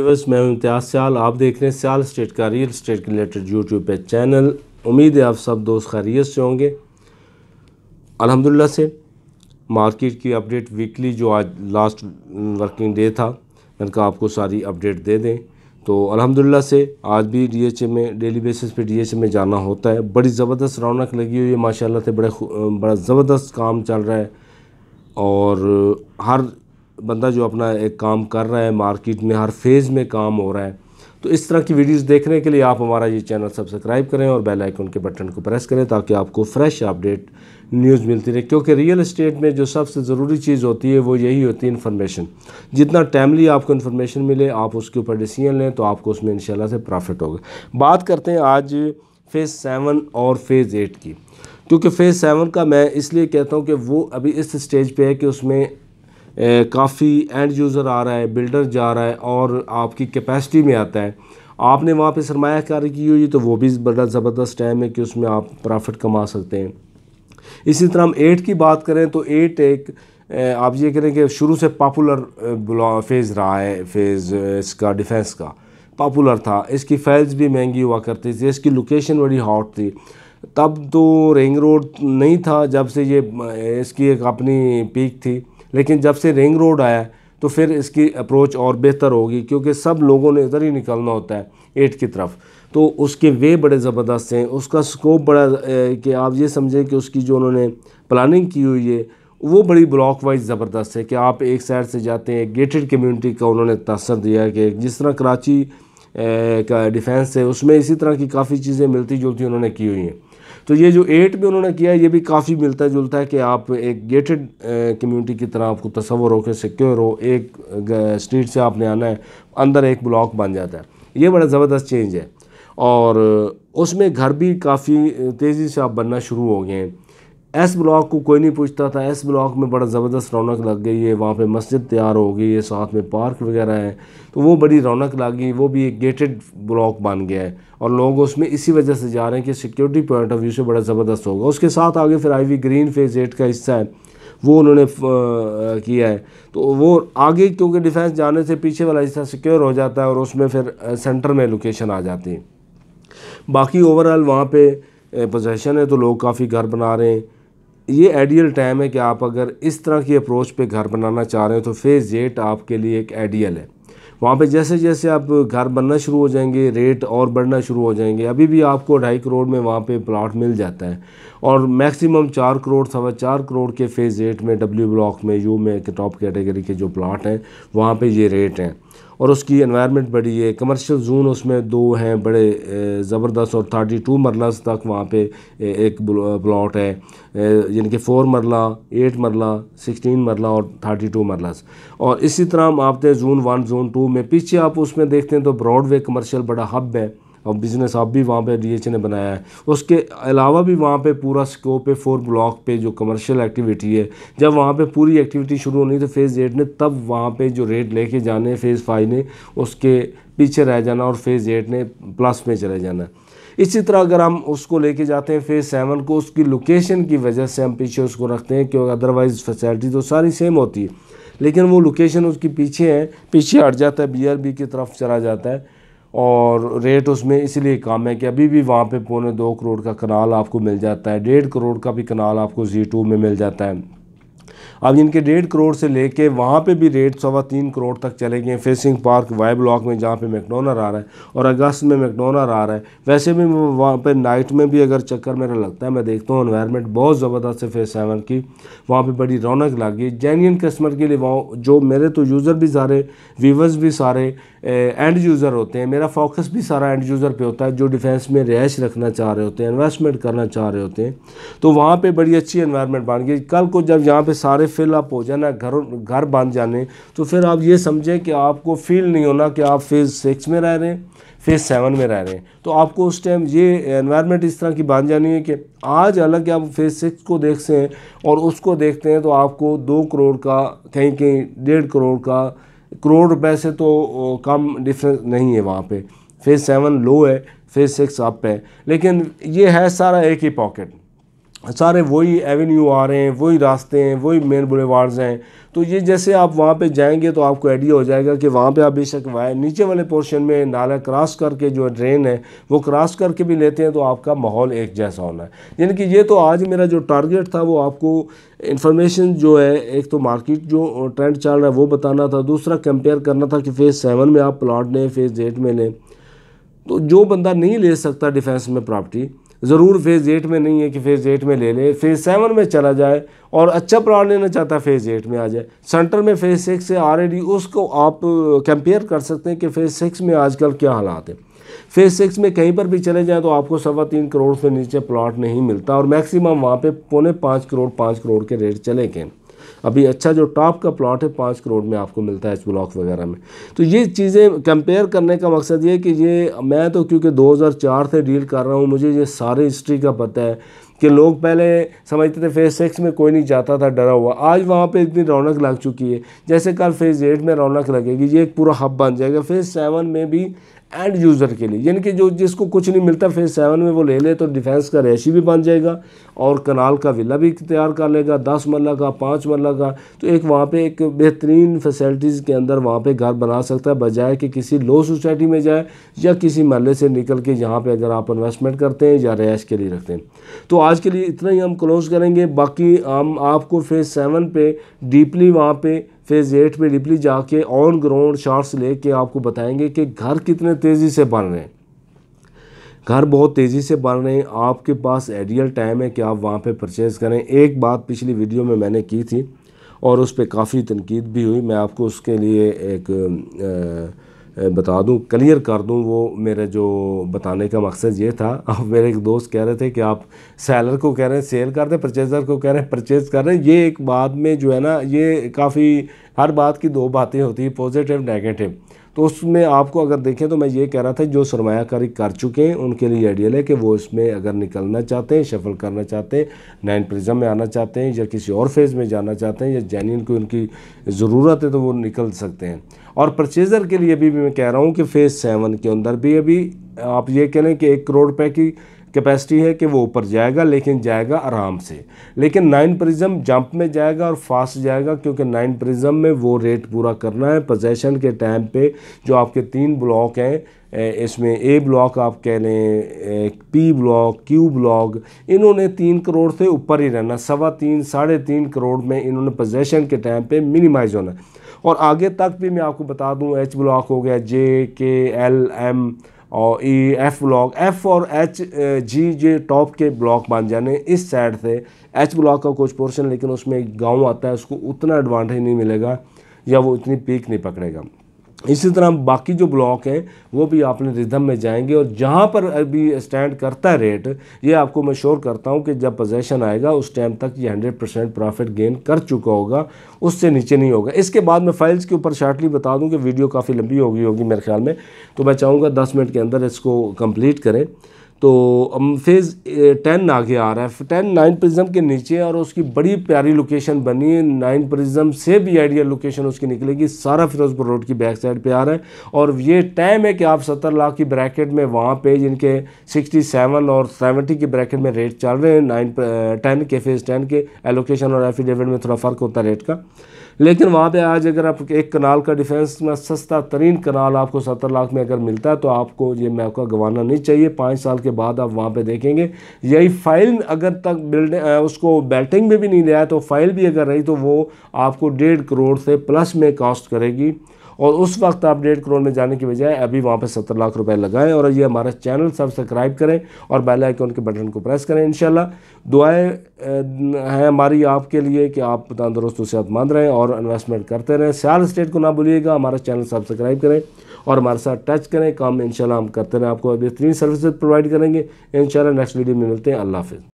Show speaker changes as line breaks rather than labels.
میں ہوں امتیاز سیال آپ دیکھ رہے ہیں سیال اسٹیٹ کا ریئل اسٹیٹ کے ریلیٹڈ یوٹیوب پہ چینل امید ہے آپ سب دوست خیریت سے ہوں گے الحمدللہ سے مارکیٹ کی اپڈیٹ ویکلی جو آج لاسٹ ورکنگ ڈے تھا میں نے کہا آپ کو ساری اپڈیٹ دے دیں تو الحمدللہ سے آج بھی ڈی ایچ اے میں ڈیلی بیسس پہ ڈی ایچ اے میں جانا ہوتا ہے بڑی زبردست رونق لگی ہوئی ہے ماشاء اللہ سے بڑے بڑا زبردست کام چل رہا ہے اور ہر بندہ جو اپنا ایک کام کر رہا ہے مارکیٹ میں ہر فیز میں کام ہو رہا ہے تو اس طرح کی ویڈیوز دیکھنے کے لیے آپ ہمارا یہ چینل سبسکرائب کریں اور بیل آئیکن کے بٹن کو پریس کریں تاکہ آپ کو فریش اپڈیٹ نیوز ملتی رہے کیونکہ ریئل اسٹیٹ میں جو سب سے ضروری چیز ہوتی ہے وہ یہی ہوتی ہے انفارمیشن جتنا ٹائملی آپ کو انفارمیشن ملے آپ اس کے اوپر ڈسیزن لیں تو آپ کو اس میں انشاءاللہ سے پرافٹ ہوگا بات کرتے ہیں آج فیز سیون اور فیز ایٹ کی کیونکہ فیز سیون کا میں اس لیے کہتا ہوں کہ وہ ابھی اس اسٹیج پہ ہے کہ اس میں کافی اینڈ یوزر آ رہا ہے بلڈر جا رہا ہے اور آپ کی کیپیسٹی میں آتا ہے آپ نے وہاں پہ سرمایہ کاری کی ہوئی تو وہ بھی بڑا زبردست ٹائم ہے کہ اس میں آپ پرافٹ کما سکتے ہیں اسی طرح ہم ایٹ کی بات کریں تو ایٹ ایک آپ یہ کریں کہ شروع سے پاپولر فیز رہا ہے فیز اس کا ڈیفینس کا پاپولر تھا اس کی فائلز بھی مہنگی ہوا کرتی تھی اس کی لوکیشن بڑی ہاٹ تھی تب تو رنگ روڈ نہیں تھا جب سے یہ اس کی ایک اپنی پیک تھی لیکن جب سے رنگ روڈ آیا ہے تو پھر اس کی اپروچ اور بہتر ہوگی کیونکہ سب لوگوں نے ادھر ہی نکلنا ہوتا ہے ایٹ کی طرف تو اس کے وے بڑے زبردست ہیں اس کا سکوپ بڑا کہ آپ یہ سمجھیں کہ اس کی جو انہوں نے پلاننگ کی ہوئی ہے وہ بڑی بلاک وائز زبردست ہے کہ آپ ایک سائڈ سے جاتے ہیں گیٹڈ کمیونٹی کا انہوں نے تاثر دیا ہے کہ جس طرح کراچی کا ڈیفینس ہے اس میں اسی طرح کی کافی چیزیں ملتی جلتی انہوں نے کی ہوئی ہیں تو یہ جو ایٹ میں انہوں نے کیا ہے یہ بھی کافی ملتا جلتا ہے کہ آپ ایک گیٹڈ کمیونٹی کی طرح آپ کو تصور ہو کہ سیکیور ہو ایک اسٹریٹ سے آپ نے آنا ہے اندر ایک بلاک بن جاتا ہے یہ بڑا زبردست چینج ہے اور اس میں گھر بھی کافی تیزی سے آپ بننا شروع ہو گئے ہیں ایس بلاک کو کوئی نہیں پوچھتا تھا ایس بلاک میں بڑا زبردست رونق لگ گئی ہے وہاں پہ مسجد تیار ہو گئی ہے ساتھ میں پارک وغیرہ ہے تو وہ بڑی رونق لگ گئی وہ بھی ایک گیٹڈ بلاک بن گیا ہے اور لوگ اس میں اسی وجہ سے جا رہے ہیں کہ سیکیورٹی پوائنٹ آف ویو سے بڑا زبردست ہوگا اس کے ساتھ آگے پھر Ivy Green phase eight کا حصہ ہے وہ انہوں نے کیا ہے تو وہ آگے کیونکہ ڈیفینس جانے سے پیچھے والا حصہ سیکیور ہو جاتا ہے اور اس میں پھر سینٹر میں لوکیشن آ جاتی ہے باقی اوورال وہاں پہ پوزیشن ہے تو لوگ کافی گھر بنا رہے ہیں یہ ایڈیل ٹائم ہے کہ آپ اگر اس طرح کی اپروچ پہ گھر بنانا چاہ رہے ہیں تو فیز ایٹ آپ کے لیے ایک ایڈیل ہے وہاں پہ جیسے جیسے آپ گھر بننا شروع ہو جائیں گے ریٹ اور بڑھنا شروع ہو جائیں گے ابھی بھی آپ کو ڈھائی کروڑ میں وہاں پہ پلاٹ مل جاتا ہے اور میکسیمم چار کروڑ سوا چار کروڑ کے فیز ایٹ میں ڈبلیو بلاک میں یو میں کے ٹاپ کیٹیگری کے جو پلاٹ ہیں وہاں پہ یہ ریٹ ہیں اور اس کی انوائرمنٹ بڑی ہے کمرشل زون اس میں دو ہیں بڑے زبردست اور تھرٹی ٹو مرلہ تک وہاں پہ ایک پلاٹ ہے یعنی کہ four marla eight marla sixteen marla اور تھرٹی ٹو مرلز اور اسی طرح ہم آپ کے زون ون زون ٹو میں پیچھے آپ اس میں دیکھتے ہیں تو براڈ وے کمرشل بڑا ہب ہے اور بزنس اب بھی وہاں پہ ڈی ایچ نے بنایا ہے اس کے علاوہ بھی وہاں پہ پورا سکوپ ہے فور بلاک پہ جو کمرشل ایکٹیویٹی ہے جب وہاں پہ پوری ایکٹیویٹی شروع ہونی تو فیز ایٹ نے تب وہاں پہ جو ریٹ لے کے جانے ہیں فیز فائیو نے اس کے پیچھے رہ جانا اور فیز ایٹ نے پلس میں چلے جانا ہے اسی طرح اگر ہم اس کو لے کے جاتے ہیں فیز سیون کو اس کی لوکیشن کی وجہ سے ہم پیچھے اس کو رکھتے ہیں کہ ادروائز فیسلٹی تو ساری سیم ہوتی ہے لیکن وہ لوکیشن اس کی پیچھے ہے پیچھے ہٹ جاتا ہے بی آر بی کی طرف چلا جاتا ہے اور ریٹ اس میں اسی لیے کام ہے کہ ابھی بھی وہاں پہ پونے دو کروڑ کا کنال آپ کو مل جاتا ہے ڈیڑھ کروڑ کا بھی کنال آپ کو زی ٹو میں مل جاتا ہے اب ان کے ڈیڑھ کروڑ سے لے کے وہاں پہ بھی ریٹ سوا تین کروڑ تک چلے گئے ہیں فیسنگ پارک وائی بلاک میں جہاں پہ میکڈونر آ رہا ہے اور اگست میں میکڈونر آ رہا ہے ویسے بھی وہاں پہ نائٹ میں بھی اگر چکر میرا لگتا ہے میں دیکھتا ہوں انوائرمنٹ بہت زبردست ہے فیس سیون کی وہاں پہ بڑی رونق لگی جینین کسٹمر کے لیے وہاں جو میرے تو یوزر بھی سارے ویورز بھی سارے اینڈ یوزر ہوتے ہیں میرا فوکس بھی سارا اینڈ یوزر پہ ہوتا ہے جو ڈیفینس میں رہائش رکھنا چاہ رہے ہوتے ہیں انویسٹمنٹ کرنا چاہ رہے ہوتے ہیں تو وہاں پہ بڑی اچھی انوائرمنٹ بن گئی کل کو جب یہاں پہ سارے فل اپ ہو جانا گھر گھر بن جانے تو پھر آپ یہ سمجھیں کہ آپ کو فیل نہیں ہونا کہ آپ فیز سکس میں رہ رہے ہیں فیز سیون میں رہ رہے ہیں تو آپ کو اس ٹائم یہ انوائرمنٹ اس طرح کی بن جانی ہے کہ آج حالانکہ آپ فیز سکس کو دیکھتے ہیں اور اس کو دیکھتے ہیں تو آپ کو دو کروڑ کا کہیں کہیں ڈیڑھ کروڑ کا کروڑ روپے سے تو کم ڈفرینس نہیں ہے وہاں پہ فیز سیون لو ہے فیز سکس اپ ہے لیکن یہ ہے سارا ایک ہی پاکٹ سارے وہی ایونیو آ رہے ہیں وہی راستے ہیں وہی مین بلے وارز ہیں تو یہ جیسے آپ وہاں پہ جائیں گے تو آپ کو ایڈیا ہو جائے گا کہ وہاں پہ آپ بے شک وائیں نیچے والے پورشن میں نالا کراس کر کے جو ڈرین ہے وہ کراس کر کے بھی لیتے ہیں تو آپ کا ماحول ایک جیسا ہونا ہے یعنی کہ یہ تو آج میرا جو ٹارگیٹ تھا وہ آپ کو انفارمیشن جو ہے ایک تو مارکیٹ جو ٹرینڈ چل رہا ہے وہ بتانا تھا دوسرا کمپیئر کرنا تھا کہ فیز سیون میں آپ پلاٹ لیں فیز ایٹ میں لیں تو جو بندہ نہیں لے سکتا ڈیفینس میں پراپرٹی ضرور فیز ایٹ میں نہیں ہے کہ فیز ایٹ میں لے لے فیز سیون میں چلا جائے اور اچھا پلاٹ لینا چاہتا ہے فیز ایٹ میں آ جائے سینٹر میں فیز سکس ہے آلریڈی اس کو آپ کمپیئر کر سکتے ہیں کہ فیز سکس میں آج کل کیا حالات ہیں فیز سکس میں کہیں پر بھی چلے جائیں تو آپ کو سوا تین کروڑ سے نیچے پلاٹ نہیں ملتا اور میکسیمم وہاں پہ پونے پانچ کروڑ پانچ کروڑ کے ریٹ چلے گئے ہیں ابھی اچھا جو ٹاپ کا پلاٹ ہے پانچ کروڑ میں آپ کو ملتا ہے اس بلاک وغیرہ میں تو یہ چیزیں کمپیئر کرنے کا مقصد یہ کہ یہ میں تو کیونکہ دو ہزار چار سے ڈیل کر رہا ہوں مجھے یہ سارے ہسٹری کا پتہ ہے کہ لوگ پہلے سمجھتے تھے فیز سکس میں کوئی نہیں جاتا تھا ڈرا ہوا آج وہاں پہ اتنی رونق لگ چکی ہے جیسے کل فیز ایٹ میں رونق لگے گی یہ ایک پورا ہب بن جائے گا فیز سیون میں بھی اینڈ یوزر کے لیے یعنی کہ جو جس کو کچھ نہیں ملتا فیز سیون میں وہ لے لے تو ڈیفینس کا ریشی بھی بن جائے گا اور کنال کا ویلا بھی تیار کر لے گا دس مرلہ کا پانچ مرلہ کا تو ایک وہاں پہ ایک بہترین فیسلٹیز کے اندر وہاں پہ گھر بنا سکتا ہے بجائے کہ کسی لو سوسائٹی میں جائے یا کسی محلے سے نکل کے یہاں پہ اگر آپ انویسٹمنٹ کرتے ہیں یا ریش کے لیے رکھتے ہیں تو آج کے لیے اتنا ہی ہم کلوز کریں گے باقی ہم آپ کو فیز سیون پہ ڈیپلی وہاں پہ فیز ایٹ میں ڈپلی جا کے آن گراؤنڈ شارٹس لے کے آپ کو بتائیں گے کہ گھر کتنے تیزی سے بن رہے ہیں گھر بہت تیزی سے بن رہے ہیں آپ کے پاس ایڈیل ٹائم ہے کہ آپ وہاں پہ پرچیز کریں ایک بات پچھلی ویڈیو میں میں نے کی تھی اور اس پہ کافی تنقید بھی ہوئی میں آپ کو اس کے لیے ایک بتا دوں کلیئر کر دوں وہ میرے جو بتانے کا مقصد یہ تھا آپ میرے ایک دوست کہہ رہے تھے کہ آپ سیلر کو کہہ رہے ہیں سیل کر دیں پرچیزر کو کہہ رہے ہیں پرچیز کر رہے ہیں یہ ایک بات میں جو ہے نا یہ کافی ہر بات کی دو باتیں ہوتی ہیں پوزیٹیو نیگیٹیو تو اس میں آپ کو اگر دیکھیں تو میں یہ کہہ رہا تھا جو سرمایہ کاری کر چکے ہیں ان کے لیے آئیڈیل ہے کہ وہ اس میں اگر نکلنا چاہتے ہیں شفل کرنا چاہتے ہیں نائن پرزم میں آنا چاہتے ہیں یا کسی اور فیز میں جانا چاہتے ہیں یا جینین کو ان کی ضرورت ہے تو وہ نکل سکتے ہیں اور پرچیزر کے لیے بھی میں کہہ رہا ہوں کہ فیز سیون کے اندر بھی ابھی آپ یہ کہہ لیں کہ ایک کروڑ روپے کی کیپیسٹی ہے کہ وہ اوپر جائے گا لیکن جائے گا آرام سے لیکن نائن پرزم جمپ میں جائے گا اور فاسٹ جائے گا کیونکہ نائن پرزم میں وہ ریٹ پورا کرنا ہے پوزیشن کے ٹائم پہ جو آپ کے تین بلاک ہیں اس میں اے بلاک آپ کہہ لیں پی بلاک کیو بلاک انہوں نے تین کروڑ سے اوپر ہی رہنا سوا تین ساڑھے تین کروڑ میں انہوں نے پوزیشن کے ٹائم پہ منیمائز ہونا اور آگے تک بھی میں آپ کو بتا دوں ایچ بلاک ہو گیا جے کے ایل ایم اور ای ایف بلاک ایف اور ایچ جی جی ٹاپ کے بلاک بن جانے اس سائڈ سے ایچ بلاک کا کچھ پورشن لیکن اس میں ایک گاؤں آتا ہے اس کو اتنا ایڈوانٹیج نہیں ملے گا یا وہ اتنی پیک نہیں پکڑے گا اسی طرح باقی جو بلاک ہیں وہ بھی آپ نے ردھم میں جائیں گے اور جہاں پر ابھی اسٹینڈ کرتا ہے ریٹ یہ آپ کو میں شور کرتا ہوں کہ جب پوزیشن آئے گا اس ٹائم تک یہ ہنڈریڈ پرسینٹ پرافٹ گین کر چکا ہوگا اس سے نیچے نہیں ہوگا اس کے بعد میں فائلز کے اوپر شارٹلی بتا دوں کہ ویڈیو کافی لمبی ہوگی ہوگی میرے خیال میں تو میں چاہوں گا دس منٹ کے اندر اس کو کمپلیٹ کریں تو ہم فیز ٹین آگے آ رہا ہے ٹین نائن پرزم کے نیچے اور اس کی بڑی پیاری لوکیشن بنی ہے نائن پرزم سے بھی آئیڈیل لوکیشن اس کی نکلے گی سارا فیروز روڈ کی بیک سائڈ پہ آ رہا ہے اور یہ ٹائم ہے کہ آپ ستر لاکھ کی بریکٹ میں وہاں پہ جن کے سکسٹی سیون اور سیونٹی کی بریکٹ میں ریٹ چل رہے ہیں نائن ٹین کے فیز ٹین کے ایلوکیشن اور ایفیڈیوٹ میں تھوڑا فرق ہوتا ہے ریٹ کا لیکن وہاں پہ آج اگر آپ ایک کنال کا ڈیفینس میں سستا ترین کنال آپ کو ستر لاکھ میں اگر ملتا ہے تو آپ کو یہ موقع گوانا گنوانا نہیں چاہیے پانچ سال کے بعد آپ وہاں پہ دیکھیں گے یہی فائل اگر تک اس کو بیٹنگ میں بھی نہیں لیا تو فائل بھی اگر رہی تو وہ آپ کو ڈیڑھ کروڑ سے پلس میں کاسٹ کرے گی اور اس وقت آپ ڈیڑھ کروڑ میں جانے کی بجائے ابھی وہاں پہ ستر لاکھ روپے لگائیں اور یہ ہمارا چینل سبسکرائب کریں اور بیل آئیکن کے بٹن کو پریس کریں انشاءاللہ دعائیں ہیں ہماری آپ کے لیے کہ آپ و صحت مند رہیں اور انویسٹمنٹ کرتے رہیں سیال اسٹیٹ کو نہ بولیے گا ہمارا چینل سبسکرائب کریں اور ہمارے ساتھ ٹچ کریں کام انشاءاللہ ہم کرتے رہیں آپ کو بہترین سروسز پرووائڈ کریں گے انشاءاللہ نیکسٹ ویڈیو میں ملتے ہیں اللہ حافظ